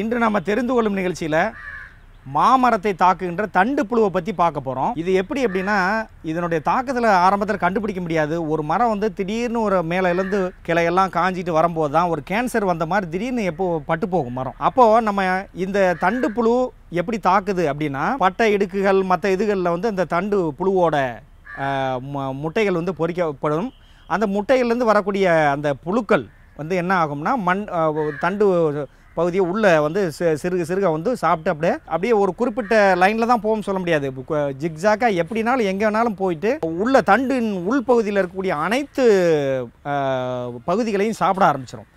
இன்று நம்ம தெரிந்து கொள்ளும் நிகழ்ச்சியில் மாமரத்தை தாக்குகின்ற தண்டு புழுவை பற்றி பார்க்க போகிறோம் இது எப்படி அப்படின்னா இதனுடைய தாக்கத்தில் ஆரம்பத்தில் கண்டுபிடிக்க முடியாது ஒரு மரம் வந்து திடீர்னு ஒரு மேலேருந்து கிளையெல்லாம் காஞ்சிட்டு வரும்போது தான் ஒரு கேன்சர் வந்த மாதிரி திடீர்னு எப்போ பட்டு போகும் மரம் அப்போது நம்ம இந்த தண்டு புழு எப்படி தாக்குது அப்படின்னா பட்டை இடுக்குகள் மற்ற இதுகளில் வந்து இந்த தண்டு புழுவோட முட்டைகள் வந்து பொறிக்கப்படும் அந்த முட்டைகள்லேருந்து வரக்கூடிய அந்த புழுக்கள் வந்து என்ன ஆகும்னா மண் தண்டு பகுதியை உள்ளே வந்து சிறுக சிறுக வந்து சாப்பிட்டு அப்படியே அப்படியே ஒரு குறிப்பிட்ட லைனில் தான் போகும் சொல்ல முடியாது ஜிக்ஜாக்காக எப்படினாலும் எங்கே வேணாலும் போயிட்டு உள்ள தண்டின் உள்பகுதியில் இருக்கக்கூடிய அனைத்து பகுதிகளையும் சாப்பிட ஆரம்பிச்சிடும்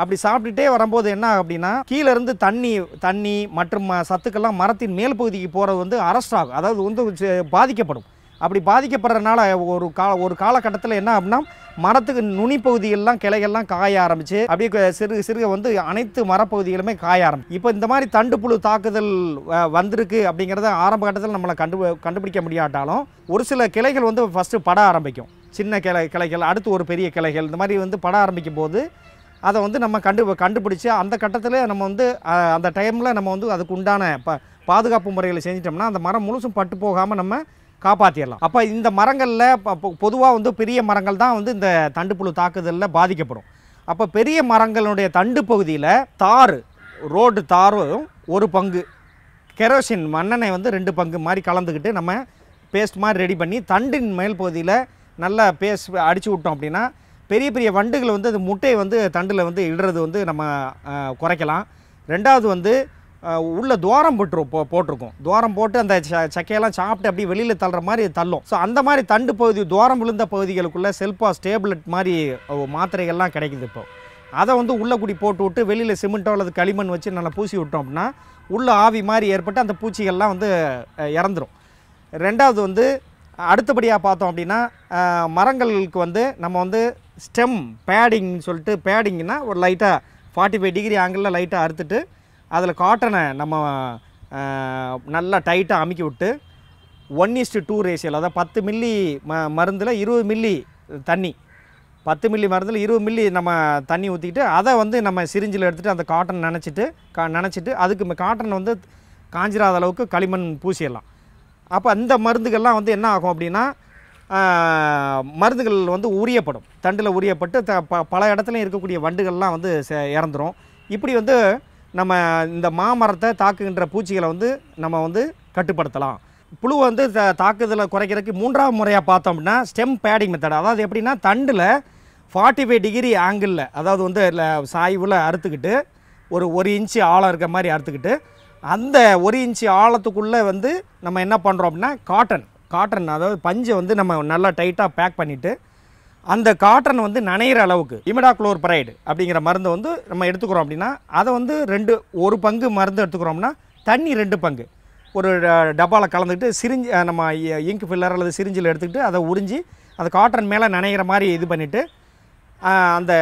அப்படி சாப்பிட்டுட்டே வரும்போது என்ன அப்படின்னா கீழேருந்து தண்ணி தண்ணி மற்றும் சத்துக்கள்லாம் மரத்தின் மேல் பகுதிக்கு போகிறது வந்து அரஸ்ட் ஆகும் அதாவது வந்து பாதிக்கப்படும் அப்படி பாதிக்கப்படுறதுனால ஒரு கா ஒரு காலகட்டத்தில் என்ன அப்படின்னா மரத்துக்கு நுனி பகுதியெல்லாம் கிளைகள்லாம் காய ஆரம்பிச்சு அப்படியே சிறு சிறுக வந்து அனைத்து மரப்பகுதிகளுமே காய ஆரம்பிச்சு இப்போ இந்த மாதிரி புழு தாக்குதல் வந்திருக்கு அப்படிங்கிறத ஆரம்ப கட்டத்தில் நம்மளை கண்டு கண்டுபிடிக்க முடியாட்டாலும் ஒரு சில கிளைகள் வந்து ஃபஸ்ட்டு பட ஆரம்பிக்கும் சின்ன கிளை கிளைகள் அடுத்து ஒரு பெரிய கிளைகள் இந்த மாதிரி வந்து பட ஆரம்பிக்கும் போது அதை வந்து நம்ம கண்டு கண்டுபிடிச்சி அந்த கட்டத்தில் நம்ம வந்து அந்த டைமில் நம்ம வந்து அதுக்கு உண்டான ப பாதுகாப்பு முறைகளை செஞ்சிட்டோம்னா அந்த மரம் முழுசும் பட்டு போகாமல் நம்ம காப்பாற்றிடலாம் அப்போ இந்த மரங்களில் பொதுவாக வந்து பெரிய மரங்கள் தான் வந்து இந்த தண்டுப்புழு தாக்குதலில் பாதிக்கப்படும் அப்போ பெரிய மரங்களுடைய தண்டு பகுதியில் தார் ரோடு தாரும் ஒரு பங்கு கெரோசின் மண்ணெண்ணெய் வந்து ரெண்டு பங்கு மாதிரி கலந்துக்கிட்டு நம்ம பேஸ்ட் மாதிரி ரெடி பண்ணி தண்டின் மேல் பகுதியில் நல்லா பேஸ்ட் அடித்து விட்டோம் அப்படின்னா பெரிய பெரிய வண்டுகள் வந்து அது முட்டையை வந்து தண்டில் வந்து இடுறது வந்து நம்ம குறைக்கலாம் ரெண்டாவது வந்து உள்ள துவாரம் போட்டுரும் போ போட்டிருக்கும் துவாரம் போட்டு அந்த சக்கையெல்லாம் சாப்பிட்டு அப்படியே வெளியில் தள்ளுற மாதிரி தள்ளும் ஸோ அந்த மாதிரி தண்டு பகுதி துவாரம் விழுந்த பகுதிகளுக்குள்ளே செல்ஃபாக ஸ்டேப்லெட் மாதிரி மாத்திரைகள்லாம் கிடைக்குது இப்போ அதை வந்து உள்ளே குடி போட்டு விட்டு வெளியில் சிமெண்ட்டோ அல்லது களிமண் வச்சு நல்லா பூசி விட்டோம் அப்படின்னா உள்ளே ஆவி மாதிரி ஏற்பட்டு அந்த பூச்சிகள்லாம் வந்து இறந்துடும் ரெண்டாவது வந்து அடுத்தபடியாக பார்த்தோம் அப்படின்னா மரங்களுக்கு வந்து நம்ம வந்து ஸ்டெம் பேடிங்னு சொல்லிட்டு பேடிங்னா ஒரு லைட்டாக ஃபார்ட்டி ஃபைவ் டிகிரி ஆங்கிளில் லைட்டாக அறுத்துட்டு அதில் காட்டனை நம்ம நல்லா டைட்டாக அமுக்கி விட்டு ஒன் இஸ்டு டூ ரேஷியோவில் அதாவது பத்து மில்லி ம மருந்தில் இருபது மில்லி தண்ணி பத்து மில்லி மருந்தில் இருபது மில்லி நம்ம தண்ணி ஊற்றிக்கிட்டு அதை வந்து நம்ம சிரிஞ்சில் எடுத்துகிட்டு அந்த காட்டன் நினச்சிட்டு கா நினச்சிட்டு அதுக்கு காட்டன் வந்து காஞ்சிராத அளவுக்கு களிமண் பூசிடலாம் அப்போ அந்த மருந்துகள்லாம் வந்து என்ன ஆகும் அப்படின்னா மருந்துகள் வந்து உரியப்படும் தண்டில் உரியப்பட்டு த ப பல இடத்துலையும் இருக்கக்கூடிய வண்டுகள்லாம் வந்து இறந்துடும் இப்படி வந்து நம்ம இந்த மாமரத்தை தாக்குகின்ற பூச்சிகளை வந்து நம்ம வந்து கட்டுப்படுத்தலாம் புழு வந்து த தாக்குதலை குறைக்கிறதுக்கு மூன்றாவது முறையாக பார்த்தோம் அப்படின்னா ஸ்டெம் பேடிங் மெத்தட் அதாவது எப்படின்னா தண்டில் ஃபார்ட்டி ஃபைவ் டிகிரி ஆங்கிளில் அதாவது வந்து சாய்வில் அறுத்துக்கிட்டு ஒரு ஒரு இன்ச்சு ஆழம் இருக்க மாதிரி அறுத்துக்கிட்டு அந்த ஒரு இன்ச்சு ஆழத்துக்குள்ளே வந்து நம்ம என்ன பண்ணுறோம் அப்படின்னா காட்டன் காட்டன் அதாவது பஞ்சை வந்து நம்ம நல்லா டைட்டாக பேக் பண்ணிவிட்டு அந்த காட்டன் வந்து நனையிற அளவுக்கு இமிடா குளோர்பரைடு அப்படிங்கிற மருந்து வந்து நம்ம எடுத்துக்கிறோம் அப்படின்னா அதை வந்து ரெண்டு ஒரு பங்கு மருந்து எடுத்துக்கிறோம்னா தண்ணி ரெண்டு பங்கு ஒரு டப்பாவில் கலந்துக்கிட்டு சிரிஞ்சு நம்ம இங்க் ஃபில்லர் அல்லது சிரிஞ்சில் எடுத்துக்கிட்டு அதை உறிஞ்சி அந்த காட்டன் மேலே நனைகிற மாதிரி இது பண்ணிவிட்டு அந்த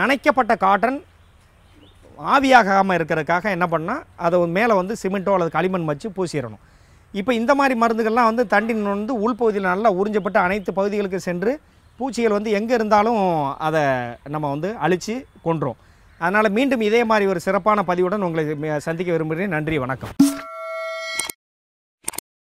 நனைக்கப்பட்ட காட்டன் ஆவியாகாமல் இருக்கிறதுக்காக என்ன பண்ணால் அதை மேலே வந்து சிமெண்ட்டோ அல்லது களிமண் வச்சு பூசிடணும் இப்போ இந்த மாதிரி மருந்துகள்லாம் வந்து தண்டி வந்து உள்பகுதியில் நல்லா உறிஞ்சப்பட்டு அனைத்து பகுதிகளுக்கு சென்று பூச்சிகள் வந்து எங்கே இருந்தாலும் அதை நம்ம வந்து அழித்து கொன்றோம் அதனால் மீண்டும் இதே மாதிரி ஒரு சிறப்பான பதிவுடன் உங்களை சந்திக்க விரும்புகிறேன் நன்றி வணக்கம்